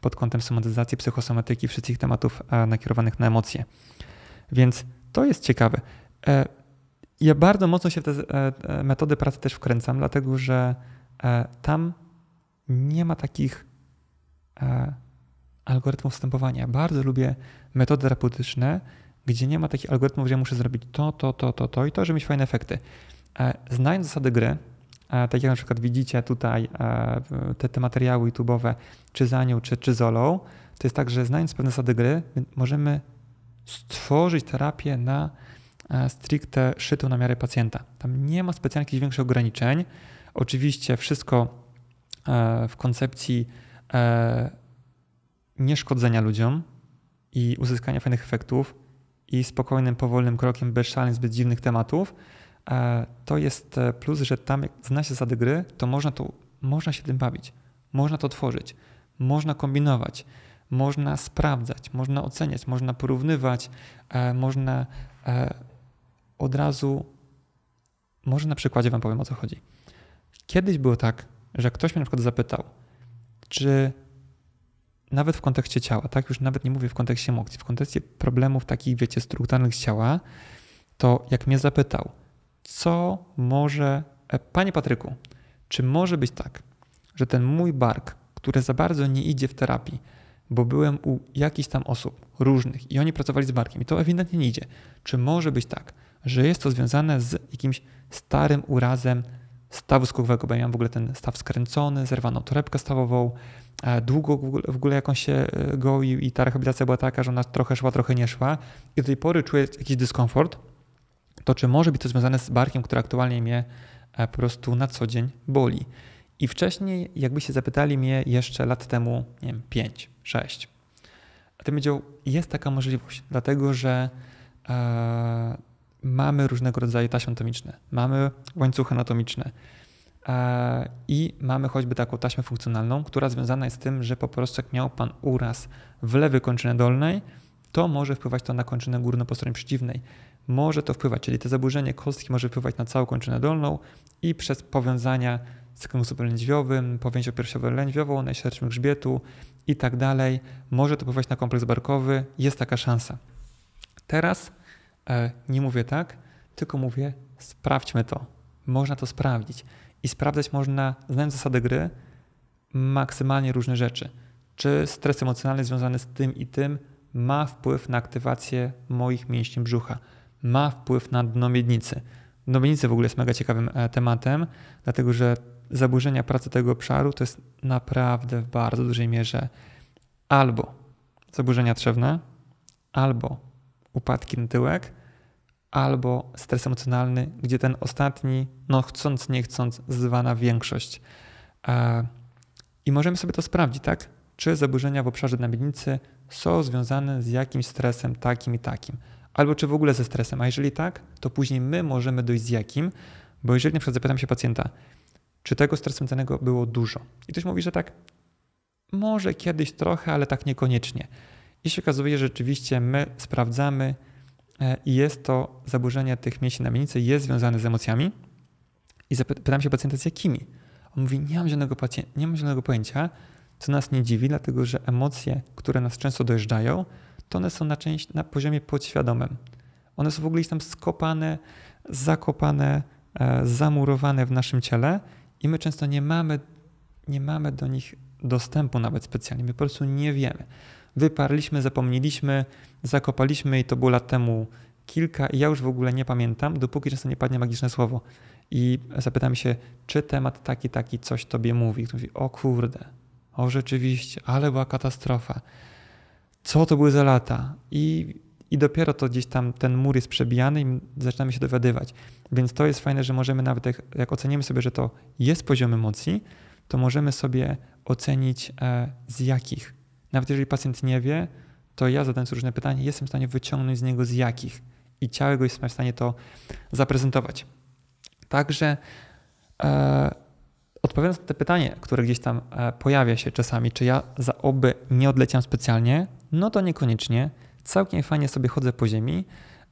pod kątem somatyzacji, psychosomatyki, wszystkich tematów nakierowanych na emocje. Więc to jest ciekawe. Ja bardzo mocno się w te metody pracy też wkręcam, dlatego że tam nie ma takich algorytmów wstępowania. Bardzo lubię metody terapeutyczne, gdzie nie ma takich algorytmów, gdzie muszę zrobić to, to, to, to, to i to, żeby mieć fajne efekty. Znając zasady gry, tak jak na przykład widzicie tutaj te, te materiały YouTube'owe, czy za nią, czy, czy Zolą, to jest tak, że znając pewne zasady gry, możemy stworzyć terapię na stricte szytą na miarę pacjenta. Tam nie ma specjalnie jakichś większych ograniczeń. Oczywiście wszystko w koncepcji e, nieszkodzenia ludziom i uzyskania fajnych efektów i spokojnym, powolnym krokiem, bez szaleń, zbyt dziwnych tematów, e, to jest e, plus, że tam jak zna się zasady gry, to można, to można się tym bawić, można to tworzyć, można kombinować, można sprawdzać, można oceniać, można porównywać, e, można e, od razu, może na przykładzie wam powiem o co chodzi. Kiedyś było tak, że ktoś mnie na przykład zapytał, czy nawet w kontekście ciała, tak? Już nawet nie mówię w kontekście emocji, w kontekście problemów takich, wiecie, strukturalnych ciała, to jak mnie zapytał, co może. E, panie Patryku, czy może być tak, że ten mój bark, który za bardzo nie idzie w terapii, bo byłem u jakichś tam osób różnych i oni pracowali z barkiem i to ewidentnie nie idzie. Czy może być tak, że jest to związane z jakimś starym urazem stawu skórowego, bo ja miałem w ogóle ten staw skręcony, zerwaną torebkę stawową, e, długo w ogóle jakąś się e, goił i ta rehabilitacja była taka, że ona trochę szła, trochę nie szła i do tej pory czuję jakiś dyskomfort, to czy może być to związane z barkiem, który aktualnie mnie e, po prostu na co dzień boli? I wcześniej, jakby się zapytali mnie jeszcze lat temu, nie wiem, 5, 6, to bym powiedział, jest taka możliwość, dlatego że mamy różnego rodzaju taśmy atomiczne, mamy łańcuchy anatomiczne e, i mamy choćby taką taśmę funkcjonalną, która związana jest z tym, że po prostu jak miał pan uraz w lewy kończynę dolnej, to może wpływać to na kończynę górną po stronie przeciwnej. Może to wpływać, czyli to zaburzenie kostki może wpływać na całą kończynę dolną i przez powiązania z kręgosłupem lędźwiowym, powięzią piersiowo-lędźwiową, najśredszym grzbietu i tak dalej, może to wpływać na kompleks barkowy. Jest taka szansa. Teraz E, nie mówię tak, tylko mówię sprawdźmy to. Można to sprawdzić. I sprawdzać można, znając zasady gry, maksymalnie różne rzeczy. Czy stres emocjonalny związany z tym i tym ma wpływ na aktywację moich mięśni brzucha, ma wpływ na dno miednicy. Dno miednicy w ogóle jest mega ciekawym e, tematem, dlatego że zaburzenia pracy tego obszaru to jest naprawdę w bardzo dużej mierze albo zaburzenia trzewne, albo upadki na tyłek, albo stres emocjonalny, gdzie ten ostatni, no chcąc, nie chcąc, zwana większość. E, I możemy sobie to sprawdzić, tak? Czy zaburzenia w obszarze nadmiednicy są związane z jakimś stresem takim i takim, albo czy w ogóle ze stresem. A jeżeli tak, to później my możemy dojść z jakim, bo jeżeli na przykład zapytam się pacjenta, czy tego stresu cennego było dużo, i ktoś mówi, że tak, może kiedyś trochę, ale tak niekoniecznie. I się okazuje, że rzeczywiście my sprawdzamy, E, i jest to zaburzenie tych mięśni na mienicy, jest związane z emocjami. I zapytam się pacjenta, z jakimi? On mówi, nie mam żadnego, nie mam żadnego pojęcia, co nas nie dziwi, dlatego że emocje, które nas często dojeżdżają, to one są na, część, na poziomie podświadomym. One są w ogóle tam skopane, zakopane, e, zamurowane w naszym ciele i my często nie mamy, nie mamy do nich dostępu nawet specjalnie. My po prostu nie wiemy wyparliśmy, zapomnieliśmy, zakopaliśmy i to było lat temu kilka i ja już w ogóle nie pamiętam, dopóki często nie padnie magiczne słowo. I zapytam się, czy temat taki, taki coś tobie mówi. Ktoś mówi, o kurde, o rzeczywiście, ale była katastrofa. Co to były za lata? I, I dopiero to gdzieś tam ten mur jest przebijany i zaczynamy się dowiadywać. Więc to jest fajne, że możemy nawet, jak, jak ocenimy sobie, że to jest poziom emocji, to możemy sobie ocenić e, z jakich nawet jeżeli pacjent nie wie, to ja zadając różne pytania, jestem w stanie wyciągnąć z niego z jakich i ciało jego jest w stanie to zaprezentować. Także e, odpowiadając na te pytanie, które gdzieś tam e, pojawia się czasami, czy ja za oby nie odleciam specjalnie, no to niekoniecznie. Całkiem fajnie sobie chodzę po ziemi,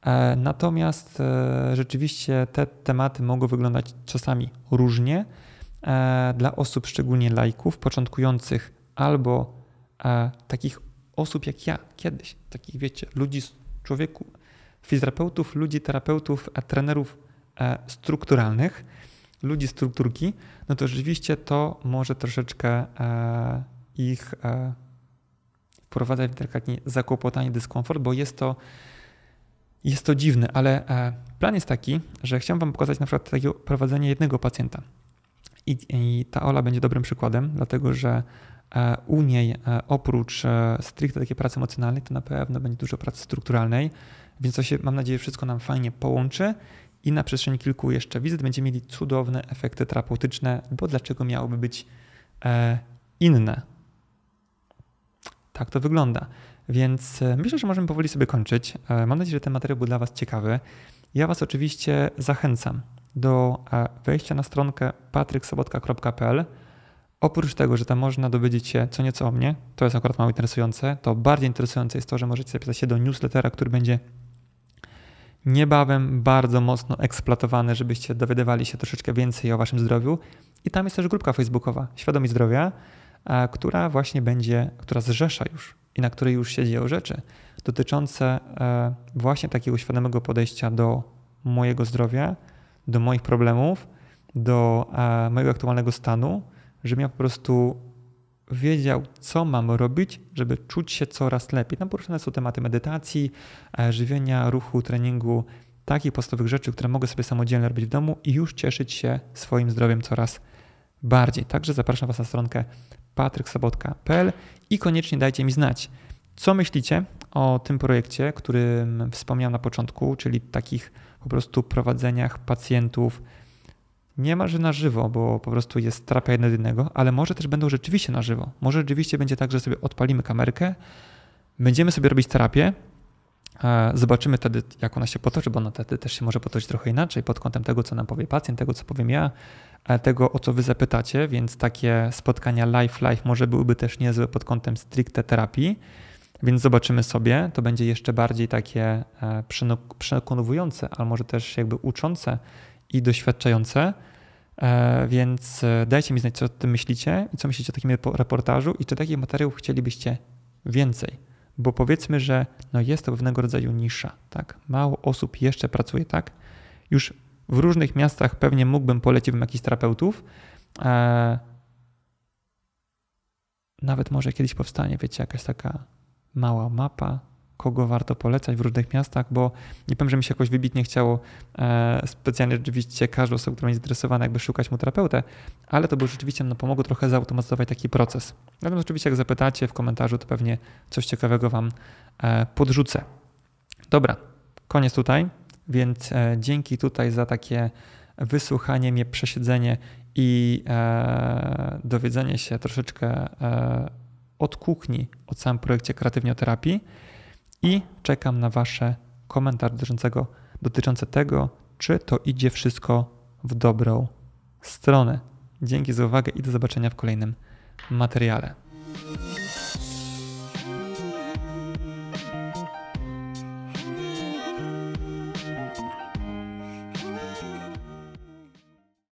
e, natomiast e, rzeczywiście te tematy mogą wyglądać czasami różnie. E, dla osób, szczególnie laików, początkujących albo a takich osób jak ja kiedyś, takich wiecie, ludzi, człowieku, fizjoterapeutów, ludzi, terapeutów, a trenerów e, strukturalnych, ludzi strukturki, no to rzeczywiście to może troszeczkę e, ich e, wprowadzać w delikatnie zakłopotanie, dyskomfort, bo jest to, jest to dziwne, ale plan jest taki, że chciałem Wam pokazać na przykład takiego prowadzenie jednego pacjenta. I, I, ta Ola będzie dobrym przykładem, dlatego że E, u niej e, oprócz e, stricte takiej pracy emocjonalnej, to na pewno będzie dużo pracy strukturalnej, więc to się, mam nadzieję, wszystko nam fajnie połączy i na przestrzeni kilku jeszcze wizyt będziemy mieli cudowne efekty terapeutyczne, bo dlaczego miałoby być inne? Tak to wygląda. Więc myślę, że możemy powoli sobie kończyć. Mam nadzieję, że ten materiał był dla Was ciekawy. Ja Was oczywiście zachęcam do wejścia na stronkę patryksobotka.pl Oprócz tego, że tam można dowiedzieć się co nieco o mnie, to jest akurat mało interesujące, to bardziej interesujące jest to, że możecie zapisać się do newslettera, który będzie niebawem bardzo mocno eksploatowany, żebyście dowiadywali się troszeczkę więcej o waszym zdrowiu. I tam jest też grupka facebookowa Świadomi Zdrowia, która właśnie będzie, która zrzesza już i na której już się dzieją rzeczy dotyczące e, właśnie takiego świadomego podejścia do mojego zdrowia, do moich problemów, do e, mojego aktualnego stanu, żebym ja po prostu wiedział, co mam robić, żeby czuć się coraz lepiej. Tam poruszane są tematy medytacji, e, żywienia, ruchu, treningu, takich podstawowych rzeczy, które mogę sobie samodzielnie robić w domu i już cieszyć się swoim zdrowiem coraz bardziej. Także zapraszam Was na stronkę patryksobotka.pl i koniecznie dajcie mi znać, co myślicie o tym projekcie, którym wspomniałem na początku, czyli takich po prostu prowadzeniach pacjentów niemalże na żywo, bo po prostu jest trapia jednego, ale może też będą rzeczywiście na żywo. Może rzeczywiście będzie tak, że sobie odpalimy kamerkę, będziemy sobie robić terapię, Zobaczymy wtedy, jak ona się potoczy, bo ona wtedy też się może potoczyć trochę inaczej pod kątem tego, co nam powie pacjent, tego, co powiem ja, tego, o co wy zapytacie, więc takie spotkania live-live może byłyby też niezłe pod kątem stricte terapii, więc zobaczymy sobie. To będzie jeszcze bardziej takie e, przekonujące, ale może też jakby uczące i doświadczające. E, więc e, dajcie mi znać, co o tym myślicie i co myślicie o takim reportażu i czy takich materiałów chcielibyście więcej. Bo powiedzmy, że no jest to pewnego rodzaju nisza, tak? Mało osób jeszcze pracuje, tak? Już w różnych miastach pewnie mógłbym polecić jakichś terapeutów. E, nawet może kiedyś powstanie, wiecie, jakaś taka mała mapa kogo warto polecać w różnych miastach, bo nie powiem, że mi się jakoś wybitnie chciało e, specjalnie rzeczywiście każdą osobę, która jest zainteresowana, jakby szukać mu terapeutę, ale to by rzeczywiście no, pomogło trochę zautomatyzować taki proces. Natomiast oczywiście jak zapytacie w komentarzu, to pewnie coś ciekawego Wam e, podrzucę. Dobra, koniec tutaj, więc e, dzięki tutaj za takie wysłuchanie mnie, przesiedzenie i e, dowiedzenie się troszeczkę e, od kuchni o całym projekcie kreatywnioterapii. terapii i czekam na Wasze komentarze dotyczącego, dotyczące tego, czy to idzie wszystko w dobrą stronę. Dzięki za uwagę i do zobaczenia w kolejnym materiale.